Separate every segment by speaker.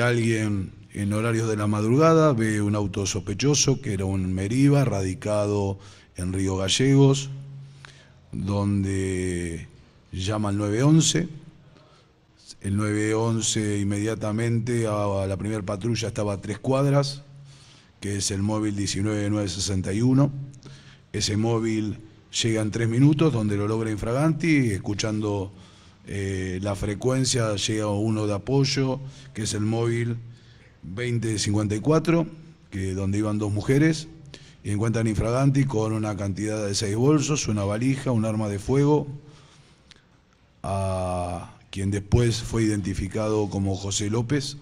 Speaker 1: Alguien en horarios de la madrugada ve un auto sospechoso que era un Meriva radicado en Río Gallegos, donde llama al 911. El 911 inmediatamente a la primera patrulla estaba a tres cuadras, que es el móvil 19961. Ese móvil llega en tres minutos, donde lo logra Infraganti, escuchando eh, la frecuencia llega a uno de apoyo, que es el móvil 2054, que, donde iban dos mujeres, y encuentran infraganti con una cantidad de seis bolsos, una valija, un arma de fuego, a quien después fue identificado como José López,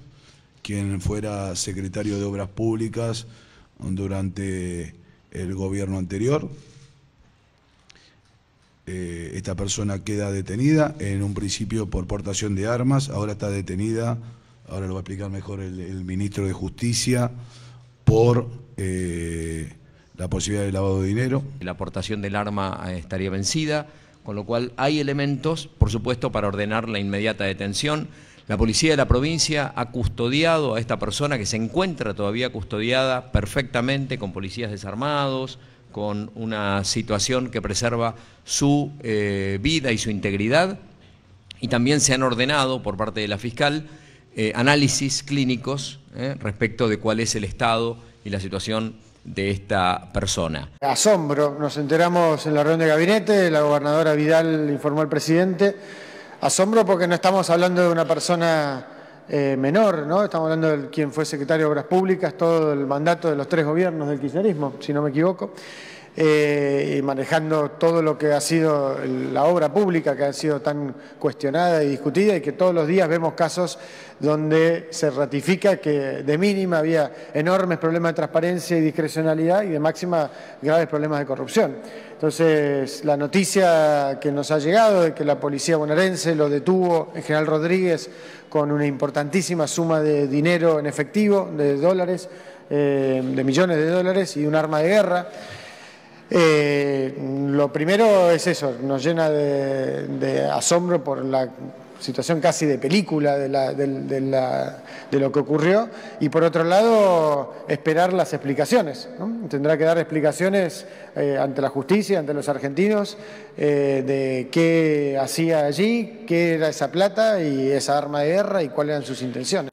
Speaker 1: quien fuera secretario de Obras Públicas durante el gobierno anterior. Eh, esta persona queda detenida, en un principio por portación de armas, ahora está detenida, ahora lo va a explicar mejor el, ministro de Justicia, por eh, la posibilidad de lavado de dinero. La portación del arma eh, estaría vencida, con lo cual hay
Speaker 2: elementos, por supuesto, para ordenar la inmediata detención. La policía de la provincia ha custodiado a esta persona que se encuentra todavía custodiada perfectamente con policías desarmados, con una situación que preserva su eh, vida y su integridad. Y también se han ordenado por parte de la fiscal eh, análisis clínicos eh, respecto de cuál es el estado y la situación de esta persona.
Speaker 3: Asombro, nos enteramos en la reunión de gabinete, la gobernadora Vidal informó al presidente, asombro porque no estamos hablando de una persona eh, menor, ¿no? Estamos hablando de quien fue secretario de Obras Públicas, todo el mandato de los tres gobiernos del kirchnerismo, si no me equivoco. Eh, y manejando todo lo que ha sido la obra pública que ha sido tan cuestionada y discutida y que todos los días vemos casos donde se ratifica que de mínima había enormes problemas de transparencia y discrecionalidad y de máxima graves problemas de corrupción. Entonces, la noticia que nos ha llegado de que la policía bonaerense lo detuvo el General Rodríguez con una importantísima suma de dinero en efectivo, de dólares, eh, de millones de dólares y un arma de guerra. Eh, lo primero es eso, nos llena de, asombro por la situación casi de película de, lo que ocurrió y por otro lado esperar las explicaciones. Tendrá que dar explicaciones eh, ante la justicia, ante los argentinos, eh, de qué hacía allí, qué era esa plata y esa arma de guerra y cuáles eran sus intenciones.